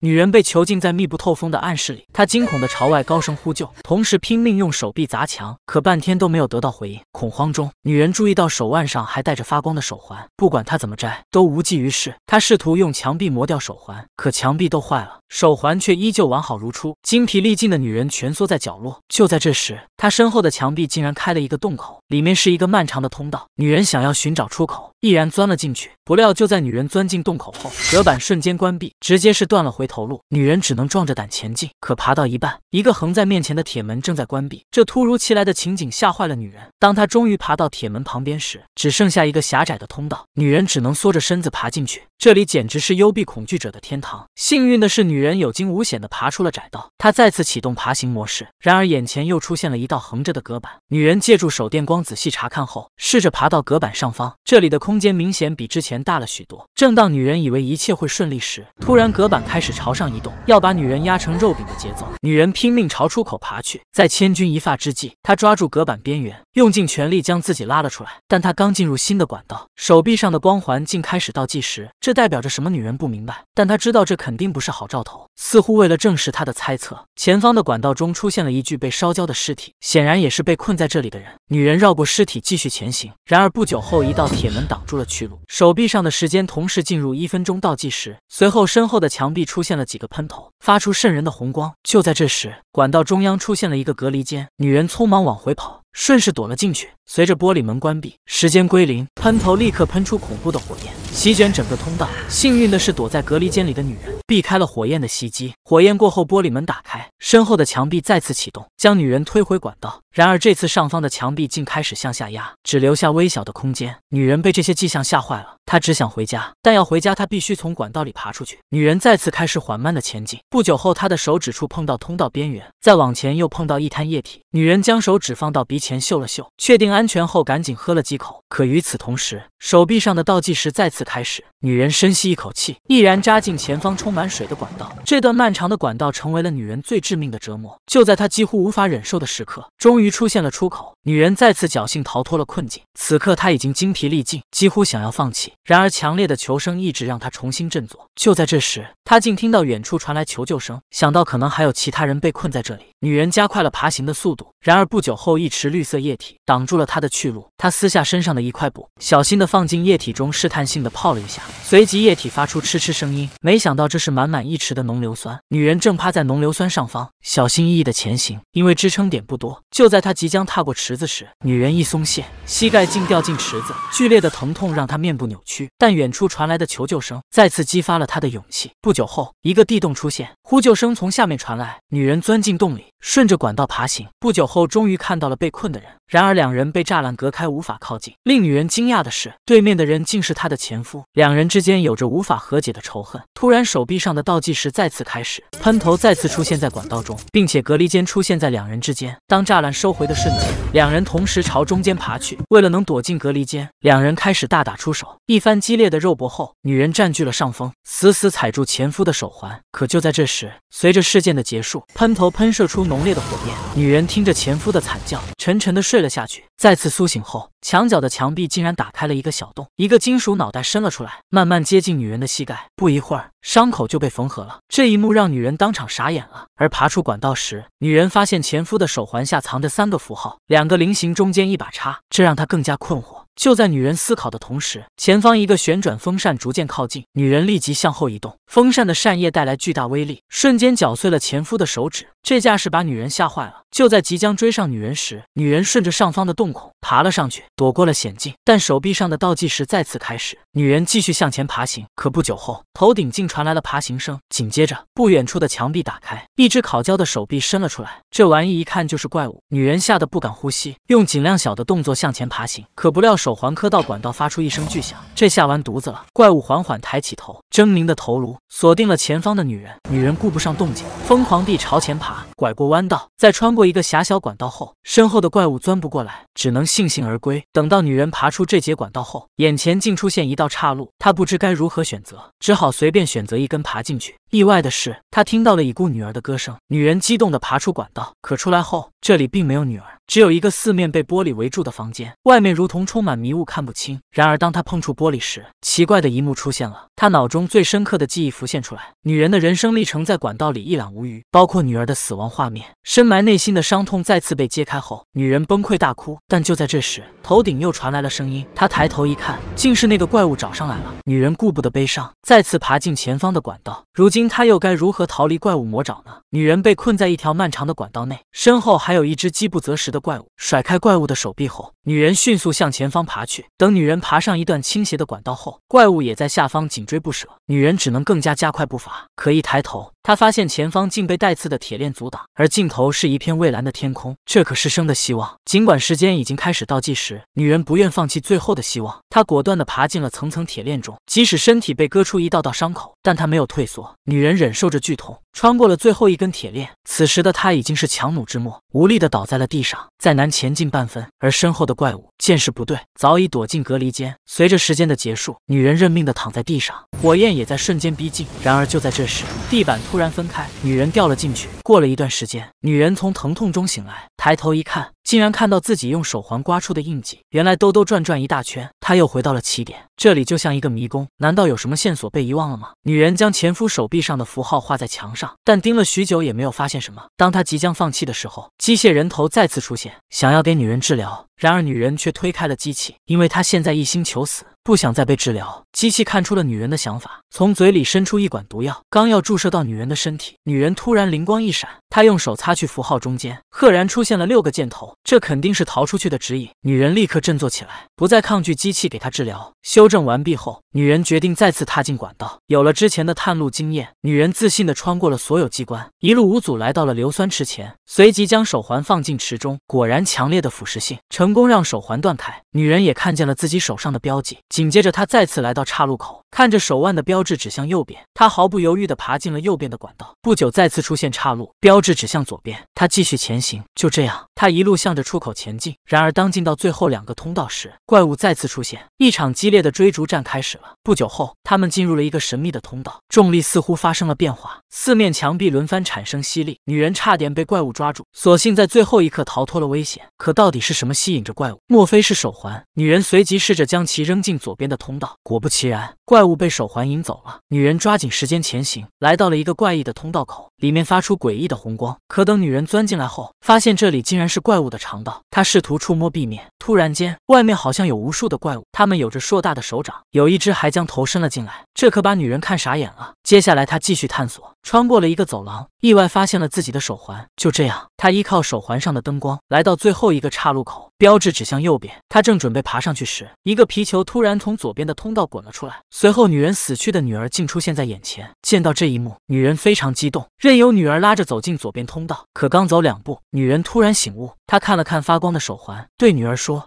女人被囚禁在密不透风的暗室里，她惊恐地朝外高声呼救，同时拼命用手臂砸墙，可半天都没有得到回应。恐慌中，女人注意到手腕上还戴着发光的手环，不管她怎么摘，都无济于事。她试图用墙壁磨掉手环，可墙壁都坏了，手环却依旧完好如初。精疲力尽的女人蜷缩在角落，就在这时，她身后的墙壁竟然开了一个洞口，里面是一个漫长的通道。女人想要寻找出口。毅然钻了进去，不料就在女人钻进洞口后，隔板瞬间关闭，直接是断了回头路。女人只能壮着胆前进，可爬到一半，一个横在面前的铁门正在关闭，这突如其来的情景吓坏了女人。当她终于爬到铁门旁边时，只剩下一个狭窄的通道，女人只能缩着身子爬进去。这里简直是幽闭恐惧者的天堂。幸运的是，女人有惊无险地爬出了窄道，她再次启动爬行模式。然而眼前又出现了一道横着的隔板，女人借助手电光仔细查看后，试着爬到隔板上方，这里的空。空间明显比之前大了许多。正当女人以为一切会顺利时，突然隔板开始朝上移动，要把女人压成肉饼的节奏。女人拼命朝出口爬去，在千钧一发之际，她抓住隔板边缘，用尽全力将自己拉了出来。但她刚进入新的管道，手臂上的光环竟开始倒计时，这代表着什么？女人不明白，但她知道这肯定不是好兆头。似乎为了证实她的猜测，前方的管道中出现了一具被烧焦的尸体，显然也是被困在这里的人。女人绕过尸体继续前行，然而不久后，一道铁门挡。挡住了去路，手臂上的时间同时进入一分钟倒计时。随后，身后的墙壁出现了几个喷头，发出渗人的红光。就在这时，管道中央出现了一个隔离间，女人匆忙往回跑，顺势躲了进去。随着玻璃门关闭，时间归零，喷头立刻喷出恐怖的火焰。席卷整个通道。幸运的是，躲在隔离间里的女人避开了火焰的袭击。火焰过后，玻璃门打开，身后的墙壁再次启动，将女人推回管道。然而，这次上方的墙壁竟开始向下压，只留下微小的空间。女人被这些迹象吓坏了，她只想回家，但要回家，她必须从管道里爬出去。女人再次开始缓慢的前进。不久后，她的手指触碰到通道边缘，再往前又碰到一滩液体。女人将手指放到鼻前嗅了嗅，确定安全后，赶紧喝了几口。可与此同时，手臂上的倒计时再次。开始，女人深吸一口气，毅然扎进前方充满水的管道。这段漫长的管道成为了女人最致命的折磨。就在她几乎无法忍受的时刻，终于出现了出口，女人再次侥幸逃脱了困境。此刻，她已经精疲力尽，几乎想要放弃。然而，强烈的求生意志让她重新振作。就在这时，她竟听到远处传来求救声，想到可能还有其他人被困在这里，女人加快了爬行的速度。然而不久后，一池绿色液体挡住了她的去路。她撕下身上的一块布，小心的放进液体中，试探性的。泡了一下，随即液体发出嗤嗤声音。没想到这是满满一池的浓硫酸，女人正趴在浓硫酸上方，小心翼翼的前行，因为支撑点不多。就在她即将踏过池子时，女人一松懈，膝盖竟掉进池子，剧烈的疼痛让她面部扭曲。但远处传来的求救声再次激发了她的勇气。不久后，一个地洞出现，呼救声从下面传来，女人钻进洞里，顺着管道爬行。不久后，终于看到了被困的人。然而两人被栅栏隔开，无法靠近。令女人惊讶的是，对面的人竟是她的前夫。两人之间有着无法和解的仇恨。突然，手臂上的倒计时再次开始，喷头再次出现在管道中，并且隔离间出现在两人之间。当栅栏收回的瞬间，两人同时朝中间爬去。为了能躲进隔离间，两人开始大打出手。一番激烈的肉搏后，女人占据了上风，死死踩住前夫的手环。可就在这时，随着事件的结束，喷头喷射出浓烈的火焰。女人听着前夫的惨叫，沉沉的睡了下去。再次苏醒后，墙角的墙壁竟然打开了一个小洞，一个金属脑袋伸了出来，慢慢接近女人的膝盖，不一会儿伤口就被缝合了。这一幕让女人当场傻眼了。而爬出管道时，女人发现前夫的手环下藏着三个符号，两个菱形中间一把叉，这让她更加困惑。就在女人思考的同时，前方一个旋转风扇逐渐靠近，女人立即向后移动。风扇的扇叶带来巨大威力，瞬间绞碎了前夫的手指。这架势把女人吓坏了。就在即将追上女人时，女人顺着上方的洞孔爬了上去，躲过了险境。但手臂上的倒计时再次开始，女人继续向前爬行。可不久后，头顶竟传来了爬行声。紧接着，不远处的墙壁打开，一只烤焦的手臂伸了出来。这玩意一看就是怪物，女人吓得不敢呼吸，用尽量小的动作向前爬行。可不料手。手环磕到管道，发出一声巨响。这下完犊子了！怪物缓缓抬起头，狰狞的头颅锁定了前方的女人。女人顾不上动静，疯狂地朝前爬。拐过弯道，在穿过一个狭小管道后，身后的怪物钻不过来，只能悻悻而归。等到女人爬出这节管道后，眼前竟出现一道岔路，她不知该如何选择，只好随便选择一根爬进去。意外的是，她听到了已故女儿的歌声。女人激动地爬出管道，可出来后，这里并没有女儿，只有一个四面被玻璃围住的房间，外面如同充满迷雾，看不清。然而，当她碰触玻璃时，奇怪的一幕出现了，她脑中最深刻的记忆浮现出来，女人的人生历程在管道里一览无余，包括女儿的死亡。画面深埋内心的伤痛再次被揭开后，女人崩溃大哭。但就在这时，头顶又传来了声音。她抬头一看，竟是那个怪物找上来了。女人顾不得悲伤，再次爬进前方的管道。如今，她又该如何逃离怪物魔爪呢？女人被困在一条漫长的管道内，身后还有一只饥不择食的怪物。甩开怪物的手臂后。女人迅速向前方爬去。等女人爬上一段倾斜的管道后，怪物也在下方紧追不舍。女人只能更加加快步伐。可一抬头，她发现前方竟被带刺的铁链阻挡，而尽头是一片蔚蓝的天空。这可是生的希望。尽管时间已经开始倒计时，女人不愿放弃最后的希望，她果断地爬进了层层铁链中。即使身体被割出一道道伤口，但她没有退缩。女人忍受着剧痛。穿过了最后一根铁链，此时的他已经是强弩之末，无力的倒在了地上，再难前进半分。而身后的怪物见势不对，早已躲进隔离间。随着时间的结束，女人认命的躺在地上，火焰也在瞬间逼近。然而就在这时，地板突然分开，女人掉了进去。过了一段时间，女人从疼痛中醒来，抬头一看。竟然看到自己用手环刮出的印记，原来兜兜转转一大圈，他又回到了起点。这里就像一个迷宫，难道有什么线索被遗忘了吗？女人将前夫手臂上的符号画在墙上，但盯了许久也没有发现什么。当她即将放弃的时候，机械人头再次出现，想要给女人治疗。然而，女人却推开了机器，因为她现在一心求死，不想再被治疗。机器看出了女人的想法，从嘴里伸出一管毒药，刚要注射到女人的身体，女人突然灵光一闪，她用手擦去符号中间，赫然出现了六个箭头，这肯定是逃出去的指引。女人立刻振作起来，不再抗拒机器给她治疗。修正完毕后。女人决定再次踏进管道。有了之前的探路经验，女人自信地穿过了所有机关，一路无阻来到了硫酸池前，随即将手环放进池中。果然，强烈的腐蚀性成功让手环断开。女人也看见了自己手上的标记。紧接着，她再次来到岔路口。看着手腕的标志指向右边，他毫不犹豫地爬进了右边的管道。不久，再次出现岔路，标志指向左边，他继续前行。就这样，他一路向着出口前进。然而，当进到最后两个通道时，怪物再次出现，一场激烈的追逐战开始了。不久后，他们进入了一个神秘的通道，重力似乎发生了变化，四面墙壁轮番产生吸力，女人差点被怪物抓住，所幸在最后一刻逃脱了危险。可到底是什么吸引着怪物？莫非是手环？女人随即试着将其扔进左边的通道，果不其然，怪物。物被手环引走了，女人抓紧时间前行，来到了一个怪异的通道口，里面发出诡异的红光。可等女人钻进来后，发现这里竟然是怪物的肠道。她试图触摸地面，突然间，外面好像有无数的怪物，他们有着硕大的手掌，有一只还将头伸了进来。这可把女人看傻眼了。接下来，她继续探索，穿过了一个走廊，意外发现了自己的手环。就这样，她依靠手环上的灯光，来到最后一个岔路口，标志指向右边。她正准备爬上去时，一个皮球突然从左边的通道滚了出来。随后，女人死去的女儿竟出现在眼前。见到这一幕，女人非常激动，任由女儿拉着走进左边通道。可刚走两步，女人突然醒悟，她看了看发光的手环，对女儿说。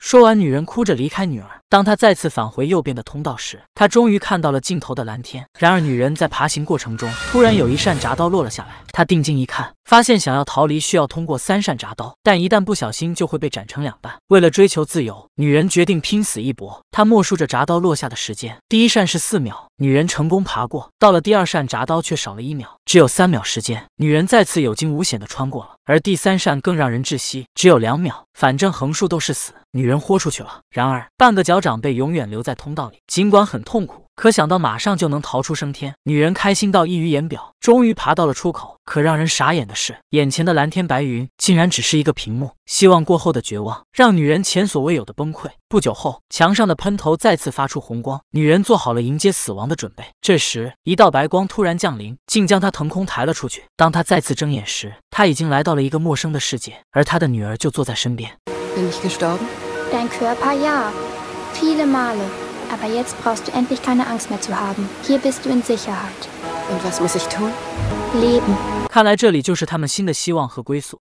说完，女人哭着离开女儿。当她再次返回右边的通道时，她终于看到了尽头的蓝天。然而，女人在爬行过程中，突然有一扇闸刀落了下来。她定睛一看。发现想要逃离，需要通过三扇铡刀，但一旦不小心就会被斩成两半。为了追求自由，女人决定拼死一搏。她默数着铡刀落下的时间，第一扇是四秒，女人成功爬过；到了第二扇铡刀，却少了一秒，只有三秒时间，女人再次有惊无险的穿过了。而第三扇更让人窒息，只有两秒，反正横竖都是死，女人豁出去了。然而，半个脚掌被永远留在通道里，尽管很痛苦。可想到马上就能逃出升天，女人开心到溢于言表，终于爬到了出口。可让人傻眼的是，眼前的蓝天白云竟然只是一个屏幕。希望过后的绝望，让女人前所未有的崩溃。不久后，墙上的喷头再次发出红光，女人做好了迎接死亡的准备。这时，一道白光突然降临，竟将她腾空抬了出去。当她再次睁眼时，她已经来到了一个陌生的世界，而她的女儿就坐在身边。Aber jetzt brauchst du endlich keine Angst mehr zu haben. Hier bist du in Sicherheit. Und was muss ich tun? Leben. 看来这里就是他们新的希望和归宿。